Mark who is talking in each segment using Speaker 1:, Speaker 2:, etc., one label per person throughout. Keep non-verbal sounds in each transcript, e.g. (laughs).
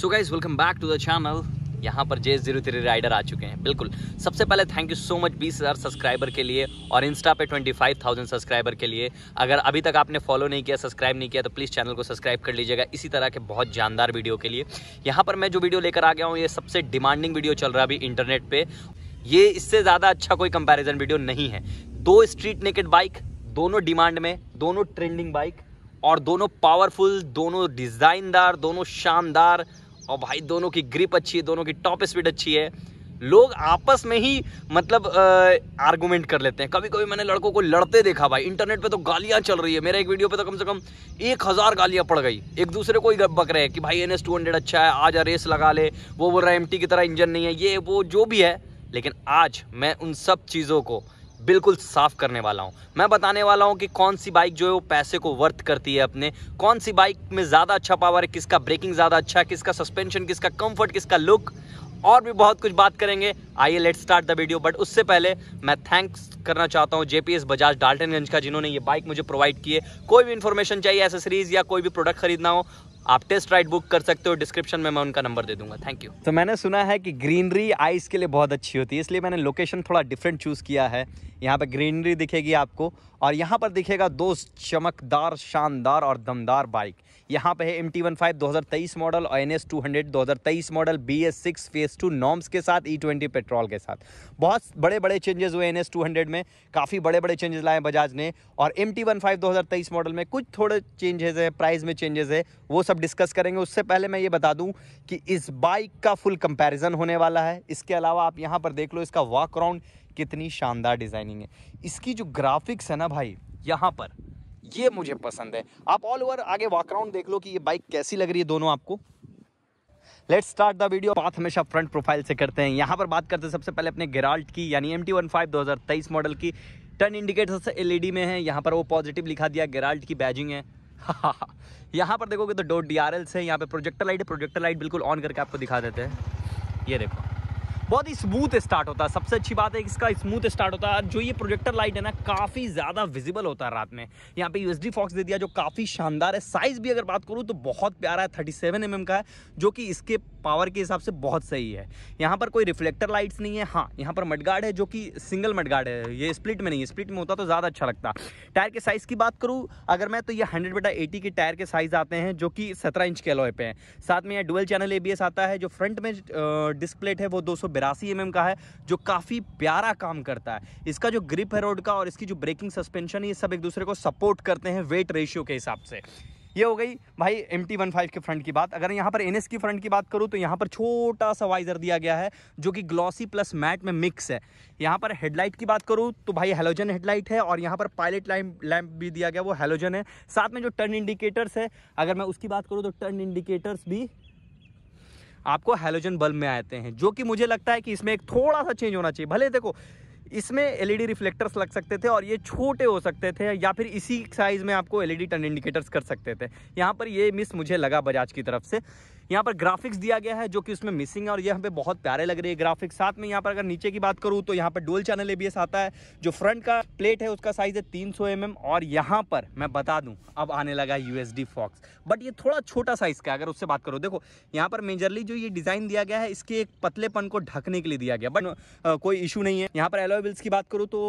Speaker 1: so guys welcome back to the channel यहाँ पर J zero three rider आ चुके हैं बिल्कुल सबसे पहले थैंक यू सो मच बीस हज़ार सब्सक्राइबर के लिए और इंस्टा पे ट्वेंटी फाइव थाउजेंड सब्सक्राइबर के लिए अगर अभी तक आपने फॉलो नहीं किया सब्सक्राइब नहीं किया तो प्लीज़ चैनल को सब्सक्राइब कर लीजिएगा इसी तरह के बहुत जानदार वीडियो के लिए यहाँ पर मैं जो वीडियो लेकर आ गया हूँ ये सबसे डिमांडिंग वीडियो चल रहा है अभी इंटरनेट पर ये इससे ज़्यादा अच्छा कोई कंपेरिजन वीडियो नहीं है दो स्ट्रीट नेकेड बाइक दोनों डिमांड में दोनों ट्रेंडिंग बाइक और दोनों पावरफुल दोनों डिज़ाइनदार दोनों शानदार और भाई दोनों की ग्रिप अच्छी है दोनों की टॉप स्पीड अच्छी है लोग आपस में ही मतलब आर्गूमेंट कर लेते हैं कभी कभी मैंने लड़कों को लड़ते देखा भाई इंटरनेट पे तो गालियां चल रही है मेरा एक वीडियो पे तो कम से कम एक हज़ार गालियां पड़ गई एक दूसरे को ही बक रहे हैं कि भाई एन एस टू हंड्रेड अच्छा है आज रेस लगा ले वो बोल रहा है एम की तरह इंजन नहीं है ये वो जो भी है लेकिन आज मैं उन सब चीज़ों को बिल्कुल साफ करने वाला हूँ मैं बताने वाला हूँ कि कौन सी बाइक जो है वो पैसे को वर्थ करती है अपने कौन सी बाइक में ज़्यादा अच्छा पावर है किसका ब्रेकिंग ज़्यादा अच्छा है किसका सस्पेंशन किसका कम्फर्ट किसका लुक और भी बहुत कुछ बात करेंगे आइए let start the video but उससे पहले मैं थैंक्स करना चाहता हूँ जेपीएस बजाज डाल्टनगंज का जिन्होंने ये बाइक मुझे प्रोवाइड किए कोई भी इन्फॉर्मेशन चाहिए एसेसरीज या कोई भी प्रोडक्ट खरीदना हो आप टेस्ट राइड बुक कर सकते हो डिस्क्रिप्शन में मैं उनका नंबर दे दूंगा थैंक यू तो मैंने सुना है कि ग्रीनरी आइस के लिए बहुत अच्छी होती है इसलिए मैंने लोकेशन थोड़ा डिफरेंट चूज़ किया है यहाँ पर ग्रीनरी दिखेगी आपको और यहाँ पर दिखेगा दो चमकदार शानदार और दमदार बाइक यहाँ पे है एम टी वन फाइव दो हज़ार तेईस मॉडल और एन एस टू हंड्रेड दो हज़ार तेईस model B S six phase two norms के साथ ई ट्वेंटी पेट्रोल के साथ बहुत बड़े बड़े चेंजेस हुए एन एस टू हंड्रेड में काफ़ी बड़े बड़े चेंजेस लाए बजाज ने और एम टी वन फाइव दो हज़ार तेईस मॉडल में कुछ थोड़े चेंजेस है प्राइस में चेंजेस है वो सब डिस्कस करेंगे उससे पहले मैं ये बता दूँ कि इस बाइक का फुल कंपेरिजन होने वाला है इसके अलावा आप यहाँ पर देख लो इसका वॉक राउंड कितनी शानदार डिज़ाइनिंग है इसकी जो ग्राफिक्स है ना भाई यहाँ पर ये मुझे पसंद है आप ऑल ओवर आगे वॉकराउंड देख लो कि ये बाइक कैसी लग रही है दोनों आपको लेट स्टार्ट द वीडियो बात हमेशा फ्रंट प्रोफाइल से करते हैं यहाँ पर बात करते हैं सबसे पहले अपने गिराल्ट की यानी एम टी वन फाइव दो हज़ार तेईस मॉडल की टर्न इंडिकेटर से एल में है यहाँ पर वो पॉजिटिव लिखा दिया गिराल्ट की बैजिंग है (laughs) यहाँ पर देखोगे तो डो डी आर एल्स है यहाँ पर प्रोजेक्टर लाइट है प्रोजेक्टर लाइट बिल्कुल ऑन करके आपको दिखा देते हैं ये देखो बहुत ही स्मूथ स्टार्ट होता है सबसे अच्छी बात है इसका स्मूथ स्टार्ट होता है जो ये प्रोजेक्टर लाइट है ना काफ़ी ज़्यादा विजिबल होता है रात में यहाँ पे यूएसडी फॉक्स दे दिया जो काफ़ी शानदार है साइज़ भी अगर बात करूँ तो बहुत प्यारा है थर्टी सेवन mm का है जो कि इसके पावर के हिसाब से बहुत सही है यहाँ पर कोई रिफ्लेक्टर लाइट्स नहीं है हाँ यहाँ पर मडगार्ड है जो कि सिंगल मडगार्ड है ये स्प्लिट में नहीं है स्प्लिट में होता तो ज़्यादा अच्छा लगता टायर के साइज़ की बात करूँ अगर मैं तो ये हंड्रेड बटा एटी के टायर के साइज़ आते हैं जो कि सत्रह इंच के एलोए पे हैं साथ में यहाँ डुअल चैनल ए आता है जो फ्रंट में डिस्प्लेट है वो दो सौ का है जो काफ़ी प्यारा काम करता है इसका जो ग्रिप है रोड का और इसकी जो ब्रेकिंग सस्पेंशन ये सब एक दूसरे को सपोर्ट करते हैं वेट रेशियो के हिसाब से ये हो गई भाई एम टी वन फाइव के फ्रंट की बात अगर यहाँ पर एन एस की फ्रंट की बात करूँ तो यहाँ पर छोटा सा वाइजर दिया गया है जो कि ग्लॉसी प्लस मैट में मिक्स है यहाँ पर हेडलाइट की बात करूँ तो भाई हेलोजन हेडलाइट है और यहाँ पर पायलट लैम्प लैम्प भी दिया गया वो हेलोजन है साथ में जो टर्न इंडिकेटर्स है अगर मैं उसकी बात करूँ तो टर्न इंडिकेटर्स भी आपको हेलोजन बल्ब में आते हैं जो कि मुझे लगता है कि इसमें एक थोड़ा सा चेंज होना चाहिए भले देखो इसमें एलईडी रिफ्लेक्टर्स e लग सकते थे और ये छोटे हो सकते थे या फिर इसी साइज़ में आपको एलईडी टर्न इंडिकेटर्स कर सकते थे यहाँ पर ये मिस मुझे लगा बजाज की तरफ से यहाँ पर ग्राफिक्स दिया गया है जो कि उसमें मिसिंग है और यहाँ हमें बहुत प्यारे लग रहे हैं ग्राफिक्स साथ में यहाँ पर अगर नीचे की बात करूँ तो यहाँ पर डोल चैनल एबीएस आता है जो फ्रंट का प्लेट है उसका साइज है तीन सौ mm और यहाँ पर मैं बता दूँ अब आने लगा यू एस फॉक्स बट ये थोड़ा छोटा साइज़ का अगर उससे बात करो देखो यहाँ पर मेजरली जो ये डिज़ाइन दिया गया है इसके एक पतलेपन को ढकने के लिए दिया गया बट कोई इशू नहीं है यहाँ पर एलोएबल्स की बात करूँ तो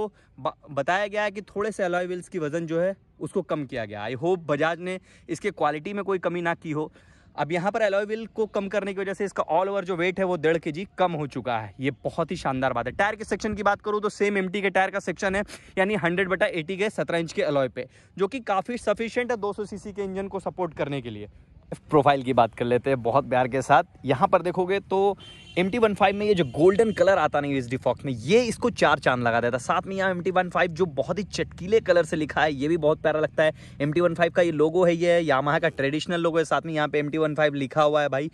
Speaker 1: बताया गया है कि थोड़े से एलोएबल्स की वज़न जो है उसको कम किया गया आई होप बजाज ने इसके क्वालिटी में कोई कमी ना की हो अब यहाँ पर एलोविल को कम करने की वजह से इसका ऑल ओवर जो वेट है वो डेढ़ के जी कम हो चुका है ये बहुत ही शानदार बात है टायर के सेक्शन की बात करूँ तो सेम एम के टायर का सेक्शन है यानी हंड्रेड बटा एटी के सत्रह इंच के अलॉय पे जो कि काफ़ी सफिशियंट है दो सौ के इंजन को सपोर्ट करने के लिए प्रोफाइल की बात कर लेते हैं बहुत प्यार के साथ यहाँ पर देखोगे तो एम टी वन फाइव में ये जो गोल्डन कलर आता नहीं एच डी फॉक्स में ये इसको चार चांद लगा देता है साथ में यहाँ एम टी वन फाइव जो बहुत ही चटकीले कलर से लिखा है ये भी बहुत प्यारा लगता है एम टी वन फाइव का ये लोगो है ये यामाहा का ट्रेडिशनल लोगो है साथ में यहाँ पे एम टी वन फाइव लिखा हुआ है भाई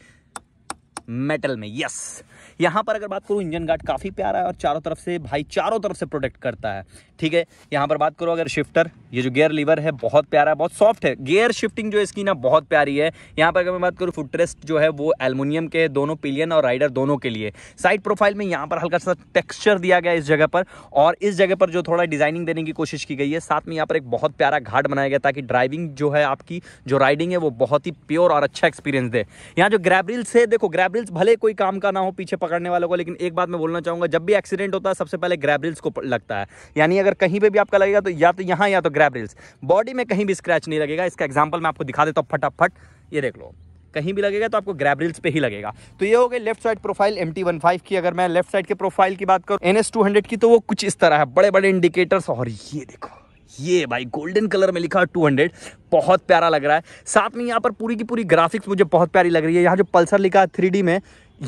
Speaker 1: मेटल में यस यहाँ पर अगर बात करूँ इंजन गार्ड काफ़ी प्यारा है और चारों तरफ से भाई चारों तरफ से प्रोटेक्ट करता है ठीक है यहाँ पर बात करो अगर शिफ्टर ये जो गियर लीवर है बहुत प्यारा है बहुत सॉफ्ट है गियर शिफ्टिंग जो इसकी ना बहुत प्यारी है यहाँ पर अगर मैं बात करूँ फुटरेस्ट जो है वो एलमिनियम के दोनों पिलियन और राइडर दोनों के लिए साइड प्रोफाइल में यहाँ पर हल्का सा टेक्स्चर दिया गया इस जगह पर और इस जगह पर जो थोड़ा डिजाइनिंग देने की कोशिश की गई है साथ में यहाँ पर एक बहुत प्यारा घाट बनाया गया ताकि ड्राइविंग जो है आपकी जो राइडिंग है वो बहुत ही प्योर और अच्छा एक्सपीरियंस दे यहाँ जो ग्रैबरिल्स है देखो ग्रैब ग्रैबरिल्स भले कोई काम का ना हो पीछे पकड़ने वालों को लेकिन एक बात मैं बोलना चाहूँगा जब भी एक्सीडेंट होता है सबसे पहले ग्रैबरिल्स को लगता है यानी अगर कहीं पर भी आपका लगेगा तो या तो यहाँ या तो ग्रैबरिल्स बॉडी में कहीं भी स्क्रैच नहीं लगेगा इसका एग्जाम्पल मैं आपको दिखा देता हूँ फटाफट ये देख लो कहीं भी लगेगा तो आपको ग्रैबरिल्स पे ही लगेगा तो ये हो गए left side profile M T one five की अगर मैं लेफ्ट साइड के प्रोफाइल की बात करूँ एन एस टू हंड्रेड की तो वो कुछ इस तरह है बड़े बड़े इंडिकेटर्स और ये देखो ये भाई गोल्डन कलर में लिखा टू हंड्रेड बहुत प्यारा लग रहा है साथ में यहाँ पर पूरी की पूरी ग्राफिक्स मुझे बहुत प्यारी लग रही है यहाँ जो पल्सर लिखा है थ्री में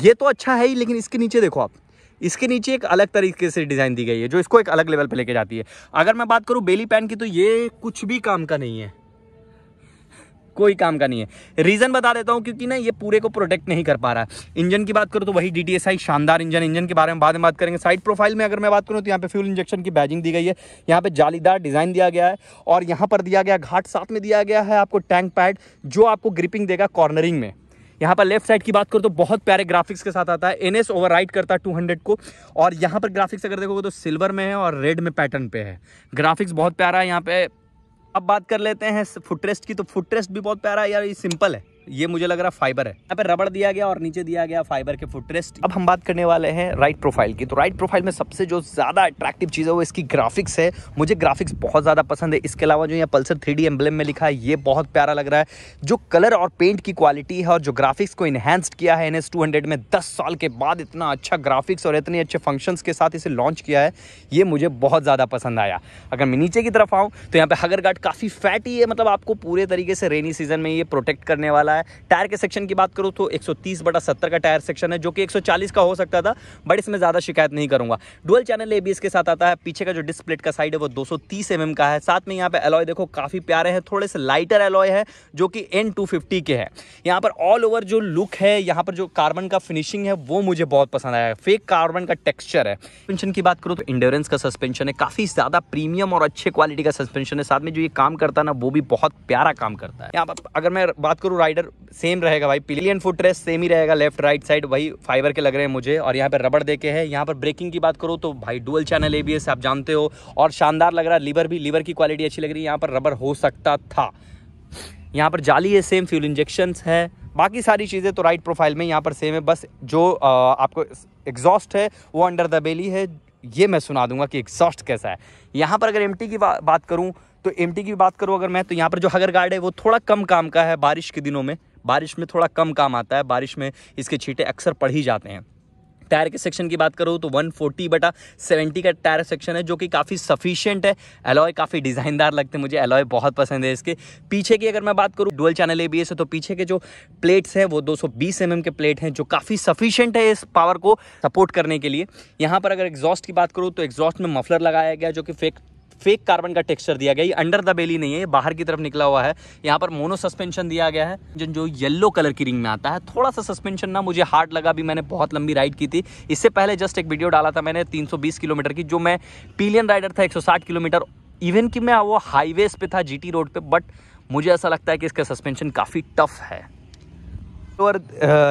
Speaker 1: ये तो अच्छा है ही लेकिन इसके नीचे देखो आप इसके नीचे एक अलग तरीके से डिज़ाइन दी गई है जो इसको एक अलग लेवल पर लेके जाती है अगर मैं बात करूँ बेली पैन की तो ये कुछ भी काम का नहीं है कोई काम का नहीं है रीज़न बता देता हूँ क्योंकि ना ये पूरे को प्रोटेक्ट नहीं कर पा रहा है इंजन की बात करूँ तो वही डी शानदार इंजन इंजन के बारे में बाद में बात करेंगे साइड प्रोफाइल में अगर मैं बात करूँ तो यहाँ पे फ्यूल इंजेक्शन की बैजिंग दी गई है यहाँ पे जालीदार डिज़ाइन दिया गया है और यहाँ पर दिया गया घाट साथ में दिया गया है आपको टैंक पैड जो आपको ग्रिपिंग देगा कॉर्नरिंग में यहाँ पर लेफ्ट साइड की बात करो तो बहुत प्यारे ग्राफिक्स के साथ आता है एन एस ओवर राइड करता है टू हंड्रेड को और यहाँ पर ग्राफिक्स अगर देखोगे तो सिल्वर में है और रेड में पैटर्न पे है ग्राफिक्स बहुत प्यारा है यहाँ पे अब बात कर लेते हैं फुटरेस्ट की तो फुटरेस्ट भी बहुत प्यारा है यार ये सिंपल है ये मुझे लग रहा फाइबर है यहाँ पर रबड़ दिया गया और नीचे दिया गया फाइबर के फुटरेस्ट अब हम बात करने वाले हैं राइट प्रोफाइल की तो राइट प्रोफाइल में सबसे जो ज़्यादा अट्रैक्टिव चीज़ है वो इसकी ग्राफिक्स है मुझे ग्राफिक्स बहुत ज़्यादा पसंद है इसके अलावा जो यहाँ पल्सर थ्री डी में लिखा है ये बहुत प्यारा लग रहा है जो कलर और पेंट की क्वालिटी है और जो ग्राफिक्स को इन्हेंस्ड किया है एन एस में दस साल के बाद इतना अच्छा ग्राफिक्स और इतने अच्छे फंक्शन के साथ इसे लॉन्च किया है ये मुझे बहुत ज़्यादा पसंद आया अगर मैं नीचे की तरफ आऊँ तो यहाँ पे हगर गार्ड काफ़ी फैटी है मतलब आपको पूरे तरीके से रेनी सीजन में ये प्रोटेक्ट करने वाला है टायर के सेक्शन की बात करूँ तो 130 बटा 70 का टायर सेक्शन है जो कि 140 का हो सकता था बट इसमें ज़्यादा शिकायत नहीं करूँगा डुअल चैनल ए के साथ आता है पीछे का जो डिस्प्लेट का साइड है वो दो सौ mm का है साथ में यहाँ पर एलॉय देखो काफ़ी प्यारे हैं थोड़े से लाइटर एलॉय है जो कि एन के है यहाँ पर ऑल ओवर जो लुक है यहाँ पर जो कार्बन का फिनिशिंग है वो मुझे बहुत पसंद आया फेक कार्बन का टेक्स्चर है सस्पेंशन की बात करूँ तो इंडोरेंस का सस्पेंशन है काफ़ी ज़्यादा प्रीमियम और अच्छे क्वालिटी का सस्पेंशन है साथ में जो ये काम करता है ना वो भी बहुत प्यारा काम करता है यहाँ पर अगर मैं बात करूँ राइडर सेम रहेगा भाई पिलियन फुट रेस सेम ही रहेगा लेफ्ट राइट साइड वही फाइबर के लग रहे हैं मुझे और यहाँ पर रबड़ दे के है यहाँ पर ब्रेकिंग की बात करो तो भाई डुअल चैनल ए आप जानते हो और शानदार लग रहा है लीवर भी लीवर की क्वालिटी अच्छी लग रही है यहाँ पर रबर हो सकता था यहाँ पर जाली है सेम फ्यूल इंजेक्शन है बाकी सारी चीज़ें तो राइट प्रोफाइल में यहाँ पर सेम है बस जो आ, आपको एग्जॉस्ट है वो अंडर द बेली है ये मैं सुना दूंगा कि एग्जॉस्ट कैसा है यहाँ पर अगर एम की बात करूँ तो एम की बात करूँ अगर मैं तो यहाँ पर जो हगर गार्ड है वो थोड़ा कम काम का है बारिश के दिनों में बारिश में थोड़ा कम काम आता है बारिश में इसके छीटे अक्सर पड़ ही जाते हैं टायर के सेक्शन की बात करूँ तो 140 बटा सेवेंटी का टायर सेक्शन है जो कि काफ़ी सफिशियंट है एलॉय काफ़ी डिज़ाइनदार लगते हैं मुझे एलॉय बहुत पसंद है इसके पीछे की अगर मैं बात करूँ डुअल चैनल ए है तो पीछे के जो प्लेट्स हैं वो 220 सौ mm के प्लेट हैं जो काफ़ी सफिशियंट है इस पावर को सपोर्ट करने के लिए यहाँ पर अगर एग्जॉस्ट की बात करूँ तो एग्जॉस्ट में मफलर लगाया गया जो कि फेक फेक कार्बन का टेक्सचर दिया गया ये अंडर द बेली नहीं है ये बाहर की तरफ निकला हुआ है यहाँ पर मोनो सस्पेंशन दिया गया है जो जो येलो कलर की रिंग में आता है थोड़ा सा सस्पेंशन ना मुझे हार्ड लगा भी मैंने बहुत लंबी राइड की थी इससे पहले जस्ट एक वीडियो डाला था मैंने 320 किलोमीटर की जो मैं पीलियन राइडर था 160 किलोमीटर इवन कि मैं वो हाईवेज पे था जी रोड पर बट मुझे ऐसा लगता है कि इसका सस्पेंशन काफ़ी टफ है और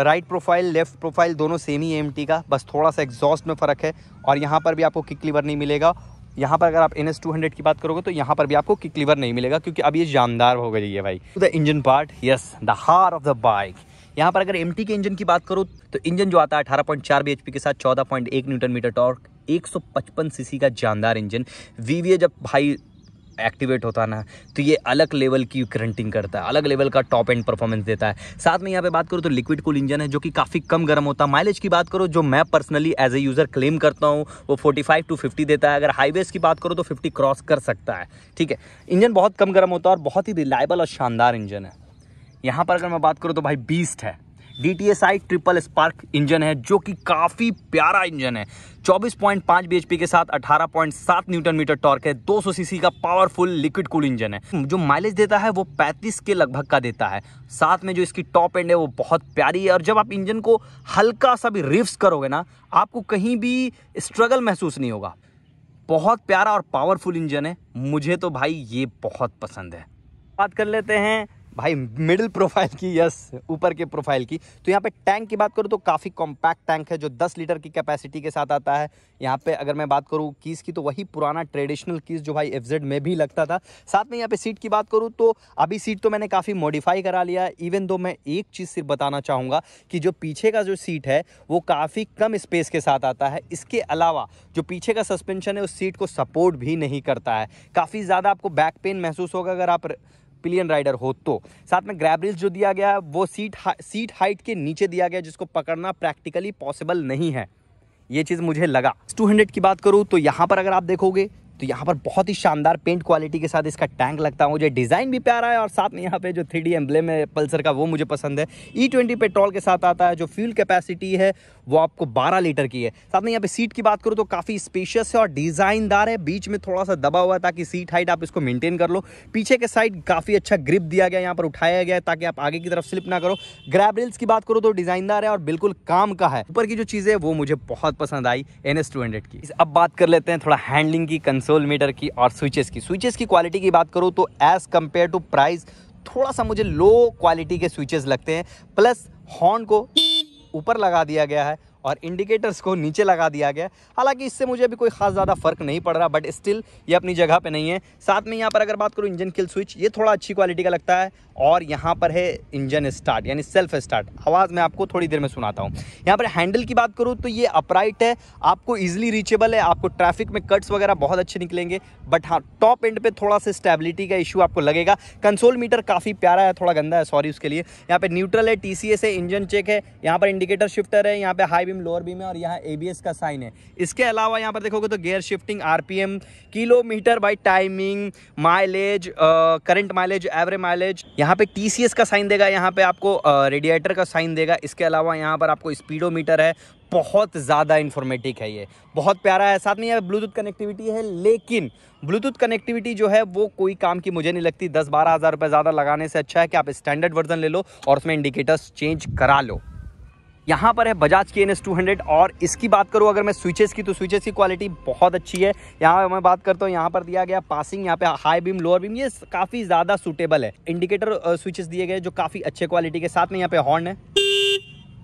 Speaker 1: राइट प्रोफाइल लेफ्ट प्रोफाइल दोनों सेम ही एम का बस थोड़ा सा एग्जॉस्ट में फ़र्क है और यहाँ पर भी आपको किक लीवर नहीं मिलेगा यहाँ पर अगर आप एन एस टू हंड्रेड की बात करोगे तो यहाँ पर भी आपको किक लीवर नहीं मिलेगा क्योंकि अब ये जानदार हो गई है भाई the engine part yes the heart of the bike यहाँ पर अगर एम के इंजन की बात करो तो इंजन जो आता है अठारह पॉइंट चार बी के साथ चौदह पॉइंट एक न्यूटन मीटर टॉर्क 155 सीसी का जानदार इंजन वीवीए जब भाई एक्टिवेट होता ना तो ये अलग लेवल की करंटिंग करता है अलग लेवल का टॉप एंड परफॉर्मेंस देता है साथ में यहाँ पे बात करो तो लिक्विड कूल इंजन है जो कि काफ़ी कम गर्म होता है माइलेज की बात करो जो मैं personally as a user claim करता हूँ वो 45 टू 50 देता है अगर हाईवेज की बात करो तो 50 क्रॉस कर सकता है ठीक है इंजन बहुत कम गर्म होता है और बहुत ही रिलायबल और शानदार इंजन है यहाँ पर अगर मैं बात करूँ तो भाई बीस्ट है D T S I triple spark engine है जो कि काफ़ी प्यारा इंजन है 24.5 पॉइंट के साथ 18.7 न्यूटन मीटर टॉर्क है 200 सीसी का पावरफुल लिक्विड कूल इंजन है जो माइलेज देता है वो 35 के लगभग का देता है साथ में जो इसकी टॉप एंड है वो बहुत प्यारी है और जब आप इंजन को हल्का सा भी रिफ्स करोगे ना आपको कहीं भी स्ट्रगल महसूस नहीं होगा बहुत प्यारा और पावरफुल इंजन है मुझे तो भाई ये बहुत पसंद है बात कर लेते हैं भाई मिडिल प्रोफाइल की यस ऊपर के प्रोफाइल की तो यहाँ पे टैंक की बात करूँ तो काफ़ी कॉम्पैक्ट टैंक है जो 10 लीटर की कैपेसिटी के साथ आता है यहाँ पे अगर मैं बात करूँ कीस की तो वही पुराना ट्रेडिशनल कीस जो भाई एफ में भी लगता था साथ में यहाँ पे सीट की बात करूँ तो अभी सीट तो मैंने काफ़ी मॉडिफाई करा लिया है इवन दो मैं एक चीज़ सिर्फ बताना चाहूँगा कि जो पीछे का जो सीट है वो काफ़ी कम स्पेस के साथ आता है इसके अलावा जो पीछे का सस्पेंशन है उस सीट को सपोर्ट भी नहीं करता है काफ़ी ज़्यादा आपको बैक पेन महसूस होगा अगर आप पिलियन राइडर हो तो साथ में ग्रैबरिल्स जो दिया गया है वो सीट हा, सीट हाइट के नीचे दिया गया जिसको पकड़ना प्रैक्टिकली पॉसिबल नहीं है ये चीज़ मुझे लगा हंड्रेड की बात करूँ तो यहाँ पर अगर आप देखोगे तो यहाँ पर बहुत ही शानदार पेंट क्वालिटी के साथ इसका टैंक लगता है मुझे डिज़ाइन भी प्यारा है और साथ में यहाँ पे जो थ्री डी एम्बलेम है पल्सर का वो मुझे पसंद है ई ट्वेंटी पेट्रोल के साथ आता है जो फ्यूल कैपेसिटी है वो आपको 12 लीटर की है साथ में यहाँ पे सीट की बात करूँ तो काफ़ी स्पेशियस है और डिज़ाइनदार है बीच में थोड़ा सा दबा हुआ है ताकि सीट हाइट आप इसको मेंटेन कर लो पीछे के साइड काफ़ी अच्छा ग्रिप दिया गया यहाँ पर उठाया गया है ताकि आप आगे की तरफ स्लिप ना करो ग्रैब रिल्स की बात करो तो डिज़ाइनदार है और बिल्कुल काम का है ऊपर की जो चीज़ है वो मुझे बहुत पसंद आई एन एस की अब बात कर लेते हैं थोड़ा हैंडलिंग की कंसोल मीटर की और स्विचेस की स्विचेस की क्वालिटी की बात करो तो एज़ कम्पेयर टू प्राइस थोड़ा सा मुझे लो क्वालिटी के स्विचेस लगते हैं प्लस हॉर्न को ऊपर लगा दिया गया है और इंडिकेटर्स को नीचे लगा दिया गया हालांकि इससे मुझे अभी कोई खास ज़्यादा फ़र्क नहीं पड़ रहा बट स्टिल ये अपनी जगह पे नहीं है साथ में यहाँ पर अगर बात करूँ इंजन किल स्विच ये थोड़ा अच्छी क्वालिटी का लगता है और यहाँ पर है इंजन स्टार्ट यानी सेल्फ स्टार्ट आवाज़ मैं आपको थोड़ी देर में सुनाता हूँ यहाँ पर हैंडल की बात करूँ तो ये अपराइट है आपको ईजिली रीचेबल है आपको ट्रैफिक में कट्स वगैरह बहुत अच्छे निकलेंगे बट हाँ टॉप एंड पे थोड़ा सा स्टेबिलिटी का इशू आपको लगेगा कंसोल मीटर काफ़ी प्यारा है थोड़ा गंदा है सॉरी उसके लिए यहाँ पर न्यूट्रल है टी है इंजन चेक है यहाँ पर इंडिकेटर शिफ्टर है यहाँ पर हाई बीम लोअर बीम है और यहाँ एबीएस का साइन है इसके अलावा यहाँ पर देखोगे तो gear shifting RPM kilometre by timing mileage current mileage average mileage यहाँ पे टीसीएस का साइन देगा यहाँ पे आपको रेडिएटर का साइन देगा इसके अलावा यहाँ पर आपको स्पीडो है बहुत ज़्यादा इन्फॉर्मेटिक है ये बहुत प्यारा है साथ में यहाँ ब्लूटूथ कनेक्टिविटी है लेकिन ब्लूटूथ कनेक्टिविटी जो है वो कोई काम की मुझे नहीं लगती दस बारह हज़ार रुपये ज़्यादा लगाने से अच्छा है कि आप स्टैंडर्ड वर्जन ले लो और उसमें इंडिकेटर्स चेंज करा लो यहाँ पर है बजाज की एन एस टू हंड्रेड और इसकी बात करूँ अगर मैं स्विचेस की तो स्विचेस की क्वालिटी बहुत अच्छी है यहाँ पर मैं बात करता हूँ यहाँ पर दिया गया पासिंग यहाँ पे हाई बीम लोअर बीम ये काफ़ी ज़्यादा सूटेबल है इंडिकेटर स्विचेस दिए गए जो काफ़ी अच्छे क्वालिटी के साथ में यहाँ पे हॉर्न है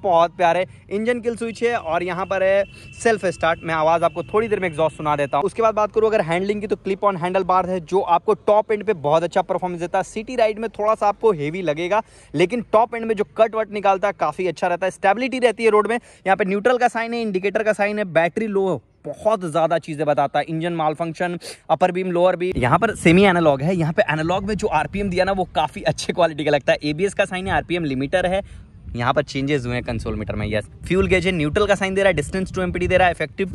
Speaker 1: बहुत प्यारे इंजन किल स्विच है और यहाँ पर है सेल्फ स्टार्ट मैं आवाज़ आपको थोड़ी देर में एग्जॉस्ट सुना देता हूँ उसके बाद बात करूँ अगर हैंडलिंग की तो क्लिप ऑन हैंडल बार है जो आपको टॉप एंड पे बहुत अच्छा परफॉर्मेंस देता है सिटी राइड में थोड़ा सा आपको हेवी लगेगा लेकिन टॉप एंड में जो कट वट निकालता है काफ़ी अच्छा रहता है स्टेबिलिटी रहती है रोड में यहाँ पर न्यूट्रल का साइन है इंडिकेटर का साइन है बैटरी लो बहुत ज़्यादा चीज़ें बताता है engine malfunction upper beam lower beam यहाँ पर सेमी एनालॉग है यहाँ पे एनालॉग में जो आरपीएम दिया ना वो काफ़ी अच्छे क्वालिटी का लगता है एबीएस का साइन है आरपीएम लिमिटर है यहाँ पर चेंजेस हुए हैं कंसोल मीटर में यस फ्यूल गेज है न्यूट्रल का साइन दे रहा है डिस्टेंस टू एमपीडी दे रहा है इफेक्टिव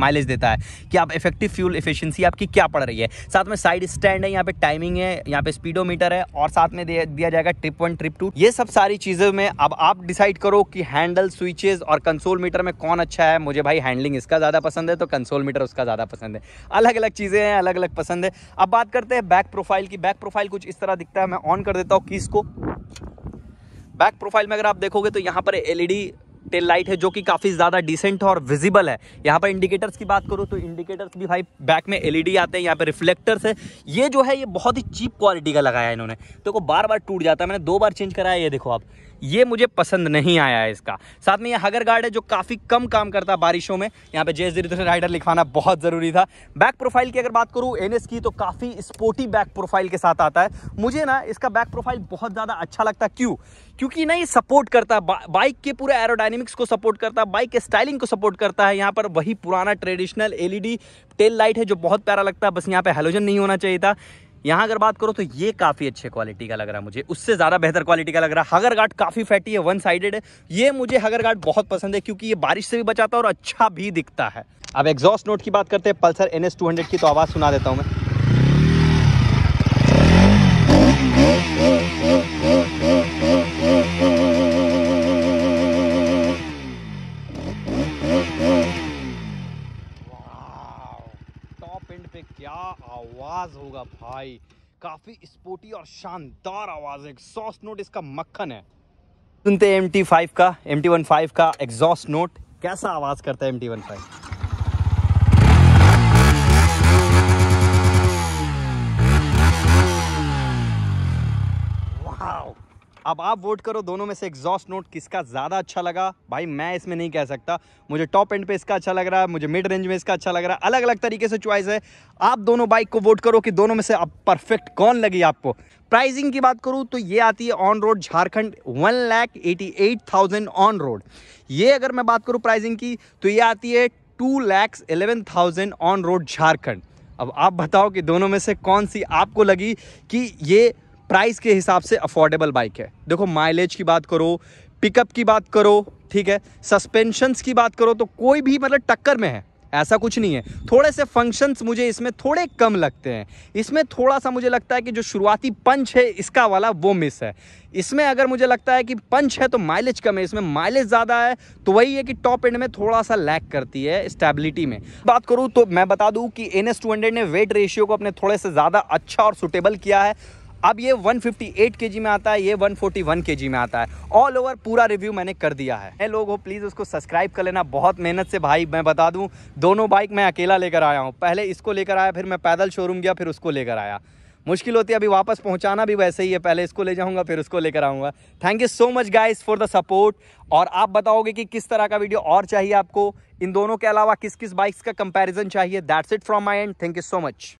Speaker 1: माइलेज देता है कि आप इफेक्टिव फ्यूल इफिशियंसी आपकी क्या पड़ रही है साथ में साइड स्टैंड है यहाँ पे टाइमिंग है यहाँ पे स्पीडो है और साथ में दिया जाएगा ट्रिप वन ट्रिप टू ये सब सारी चीज़ों में अब आप डिसाइड करो कि हैंडल स्विचेज और कंसोल मीटर में कौन अच्छा है मुझे भाई हैंडलिंग इसका ज़्यादा पसंद है तो कंसोल मीटर उसका ज़्यादा पसंद है अलग अलग चीज़ें हैं अलग अलग पसंद है अब बात करते हैं बैक प्रोफाइल की बैक प्रोफाइल कुछ इस तरह दिखता है मैं ऑन कर देता हूँ किस को बैक प्रोफाइल में अगर आप देखोगे तो यहाँ पर एलईडी टेल लाइट है जो कि काफ़ी ज़्यादा डिसेंट और विजिबल है यहाँ पर इंडिकेटर्स की बात करूँ तो इंडिकेटर्स भी भाई बैक में एलईडी e आते हैं यहाँ पर रिफ्लेक्टर्स है ये जो है ये बहुत ही चीप क्वालिटी का लगाया है इन्होंने तो को बार बार टूट जाता है मैंने दो बार चेंज कराया ये देखो आप ये मुझे पसंद नहीं आया है इसका साथ में ये हगर गार्ड है जो काफ़ी कम काम करता है बारिशों में यहाँ पे जे राइडर लिखवाना बहुत ज़रूरी था बैक प्रोफाइल की अगर बात करूँ एन की तो काफ़ी स्पोर्टी बैक प्रोफाइल के साथ आता है मुझे ना इसका बैक प्रोफाइल बहुत ज़्यादा अच्छा लगता क्यों क्योंकि ना ये सपोर्ट करता है बाइक के पूरे एरोडाइनमिक्स को सपोर्ट करता है बाइक के स्टाइलिंग को सपोर्ट करता है यहाँ पर वही पुराना ट्रेडिशनल एल टेल लाइट है जो बहुत प्यारा लगता है बस यहाँ पर हेलोजन नहीं होना चाहिए था यहाँ अगर बात करो तो ये काफ़ी अच्छे क्वालिटी का लग रहा है मुझे उससे ज़्यादा बेहतर क्वालिटी का लग रहा है हगर गार्ड काफ़ी फैटी है वन साइडेड है ये मुझे हगर गार्ड बहुत पसंद है क्योंकि ये बारिश से भी बचाता है और अच्छा भी दिखता है अब एग्जॉस्ट नोट की बात करते हैं पल्सर एन एस की तो आवाज़ सुना देता हूँ मैं भाई काफी स्पोर्टी और शानदार आवाज है एग्जॉस्ट नोट इसका मक्खन है सुनते हैं एम टी फाइव का एम टी वन फाइव का एग्जॉस्ट नोट कैसा आवाज करता है एम टी वन फाइव अब आप वोट करो दोनों में से एग्जॉस्ट नोट किसका ज़्यादा अच्छा लगा भाई मैं इसमें नहीं कह सकता मुझे टॉप एंड पे इसका अच्छा लग रहा है मुझे मिड रेंज में इसका अच्छा लग रहा है अलग अलग तरीके से चॉइस है आप दोनों बाइक को वोट करो कि दोनों में से अब परफेक्ट कौन लगी आपको प्राइसिंग की बात करूँ तो ये आती है on road Jharkhand one lakh eighty eight thousand on road ये अगर मैं बात करूँ प्राइजिंग की तो ये आती है two lakhs eleven thousand on road Jharkhand अब आप बताओ कि दोनों में से कौन सी आपको लगी कि ये प्राइस के हिसाब से अफोर्डेबल बाइक है देखो माइलेज की बात करो पिकअप की बात करो ठीक है सस्पेंशंस की बात करो तो कोई भी मतलब टक्कर में है ऐसा कुछ नहीं है थोड़े से फंक्शंस मुझे इसमें थोड़े कम लगते हैं इसमें थोड़ा सा मुझे लगता है कि जो शुरुआती पंच है इसका वाला वो मिस है इसमें अगर मुझे लगता है कि पंच है तो माइलेज कम है इसमें माइलेज ज़्यादा है तो वही है कि टॉप एंड में थोड़ा सा लैक करती है स्टेबिलिटी में बात करूँ तो मैं बता दूँ कि एन एस ने वेट रेशियो को अपने थोड़े से ज़्यादा अच्छा और सुटेबल किया है अब ये 158 केजी में आता है ये 141 केजी में आता है ऑल ओवर पूरा रिव्यू मैंने कर दिया है लोग हो प्लीज़ उसको सब्सक्राइब कर लेना बहुत मेहनत से भाई मैं बता दूं दोनों बाइक मैं अकेला लेकर आया हूँ पहले इसको लेकर आया फिर मैं पैदल शोरूम गया फिर उसको लेकर आया मुश्किल होती है अभी वापस पहुंचाना भी वैसे ही है पहले इसको ले जाऊंगा फिर उसको लेकर आऊंगा thank you so much guys for the support और आप बताओगे कि किस तरह का वीडियो और चाहिए आपको इन दोनों के अलावा किस किस बाइक्स का कंपैरिजन चाहिए that's it from my end thank you so much